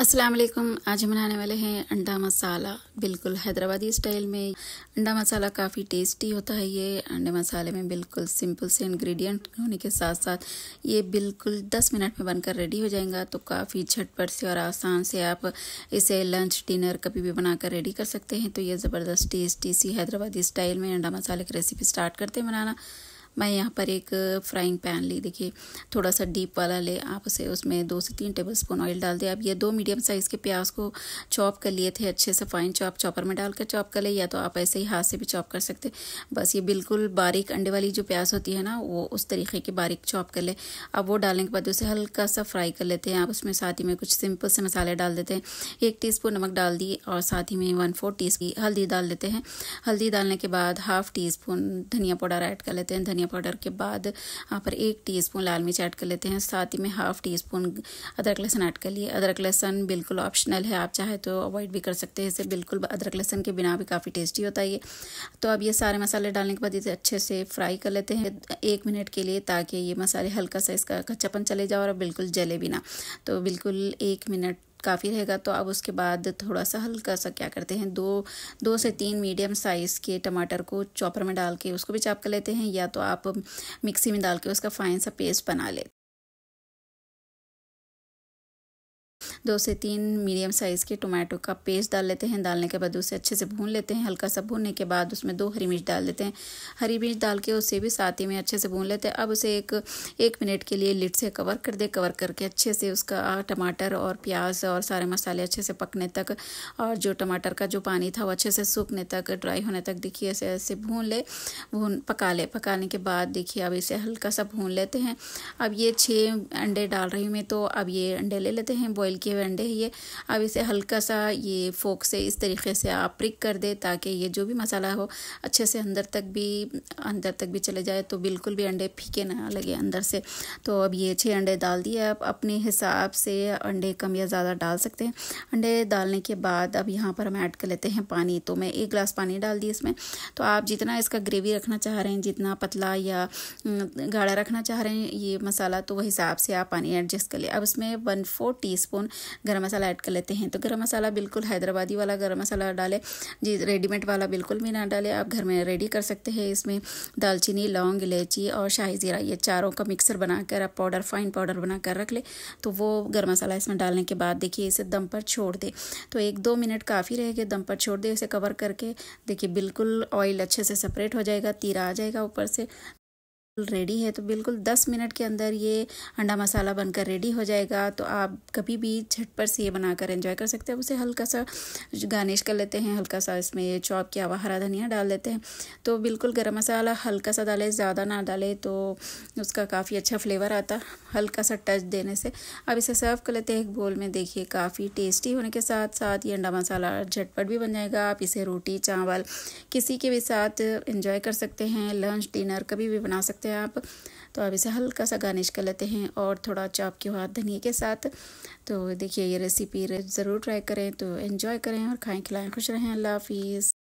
अस्सलाम वालेकुम आज हम बनाने वाले हैं अंडा मसाला बिल्कुल हैदराबादी स्टाइल में अंडा मसाला काफ़ी टेस्टी होता है ये अंडे मसाले में बिल्कुल सिंपल से इंग्रेडिएंट होने के साथ साथ ये बिल्कुल 10 मिनट में बनकर रेडी हो जाएगा तो काफ़ी झटपट से और आसान से आप इसे लंच डिनर कभी भी बनाकर रेडी कर सकते हैं तो ये ज़बरदस्त टेस्टी सी हैदराबादी स्टाइल में अंडा मसाले की रेसिपी स्टार्ट करते हैं बनाना मैं यहाँ पर एक फ्राइंग पैन ली देखिए थोड़ा सा डीप वाला ले आप उसे उसमें दो से तीन टेबल स्पून ऑयल डाल दें आप ये दो मीडियम साइज़ के प्याज को चॉप कर लिए थे अच्छे से फाइन चॉप चॉपर में डालकर चॉप कर ले या तो आप ऐसे ही हाथ से भी चॉप कर सकते बस ये बिल्कुल बारीक अंडे वाली जो प्याज होती है ना वो उस तरीके की बारीक चॉप कर ले अब वो डालने के बाद उसे हल्का सा फ्राई कर लेते हैं आप उसमें साथ ही में कुछ सिंपल से मसाले डाल देते हैं एक टी नमक डाल दिए और साथ ही में वन फोर टी हल्दी डाल देते हैं हल्दी डालने के बाद हाफ टी स्पून धनिया पाउडर ऐड कर लेते हैं धनिया पाउडर के बाद यहाँ पर एक टीस्पून लाल मिर्च ऐड कर लेते हैं साथ ही में हाफ टी स्पून अदरक लहसन ऐड कर लिए अदरक लहसन बिल्कुल ऑप्शनल है आप चाहे तो अवॉइड भी कर सकते हैं इसे बिल्कुल अदरक लहसन के बिना भी काफ़ी टेस्टी होता है ये तो अब ये सारे मसाले डालने के बाद इसे अच्छे से फ्राई कर लेते हैं एक मिनट के लिए ताकि ये मसाले हल्का सा इसका कच्चापन चले जाओ और बिल्कुल जले भी ना तो बिल्कुल एक मिनट काफ़ी रहेगा तो अब उसके बाद थोड़ा सा हल्का सा क्या करते हैं दो दो से तीन मीडियम साइज़ के टमाटर को चॉपर में डाल के उसको भी चाप कर लेते हैं या तो आप मिक्सी में डाल के उसका फाइन सा पेस्ट बना लेते दो से तीन मीडियम साइज़ के टोमेटो का पेस्ट डाल लेते हैं डालने के बाद उसे अच्छे से भून लेते हैं हल्का सा भूनने के बाद उसमें दो हरी मिर्च डाल देते हैं हरी मिर्च डाल के उसे भी साथ ही में अच्छे से भून लेते हैं अब उसे एक एक मिनट के लिए लिट से कवर कर दे कवर करके अच्छे से उसका टमाटर और प्याज और सारे मसाले अच्छे से पकने तक और जो टमाटर का जो पानी था वो अच्छे से सूखने तक ड्राई होने तक देखिए ऐसे ऐसे भून ले भून पका ले पकाने के बाद देखिए अब इसे हल्का सा भून लेते हैं अब ये छः अंडे डाल रही हूँ मैं तो अब ये अंडे ले लेते हैं बॉईल किए अंडे हैं ये अब इसे हल्का सा ये फोक से इस तरीके से आप प्रिक कर दें ताकि ये जो भी मसाला हो अच्छे से अंदर तक भी अंदर तक भी चले जाए तो बिल्कुल भी अंडे फीके ना लगे अंदर से तो अब ये छः अंडे डाल दिए आप अपने हिसाब से अंडे कम या ज़्यादा डाल सकते हैं अंडे डालने के बाद अब यहाँ पर हम ऐड कर लेते हैं पानी तो मैं एक गिलास पानी डाल दी इसमें तो आप जितना इसका ग्रेवी रखना चाह रहे हैं जितना पतला या गाढ़ा रखना चाह रहे हैं ये मसाला तो वह हिसाब से आप पानी एडजस्ट कर लें अब इसमें वन फोर टी स्पून गरम मसाला ऐड कर लेते हैं तो गरम मसाला बिल्कुल हैदराबादी वाला गरम मसाला डालें जी रेडीमेड वाला बिल्कुल भी ना डालें आप घर में रेडी कर सकते हैं इसमें दालचीनी लौंग इलायची और शाही ज़ीरा ये चारों का मिक्सर बनाकर आप पाउडर फाइन पाउडर बनाकर रख ले तो वो गर्म मसाला इसमें डालने के बाद देखिए इसे दम पर छोड़ दे तो एक दो मिनट काफ़ी रहेगा दम पर छोड़ दे इसे कवर करके देखिए बिल्कुल ऑयल अच्छे से सेपरेट हो जाएगा तीरा आ जाएगा ऊपर से रेडी है तो बिल्कुल 10 मिनट के अंदर ये अंडा मसाला बनकर रेडी हो जाएगा तो आप कभी भी झटपट से ये बनाकर एंजॉय कर सकते हैं उसे हल्का सा गार्निश कर लेते हैं हल्का सा इसमें चॉप किया हुआ हरा धनिया डाल देते हैं तो बिल्कुल गर्म मसाला हल्का सा डालें ज़्यादा ना डालें तो उसका काफ़ी अच्छा फ्लेवर आता हल्का सा टच देने से अब इसे सर्व कर लेते हैं एक बोल में देखिए काफ़ी टेस्टी होने के साथ साथ ये अंडा मसाला झटपट भी बन जाएगा आप इसे रोटी चावल किसी के भी साथ इंजॉय कर सकते हैं लंच डिनर कभी भी बना सकते हैं सकते हैं आप तो आप इसे हल्का सा गार्निश कर लेते हैं और थोड़ा चाप के हुआ धनिया के साथ तो देखिए ये रेसिपी ज़रूर ट्राई करें तो इन्जॉय करें और खाएँ खिलाएँ खुश रहें अल्लाह हाफिज़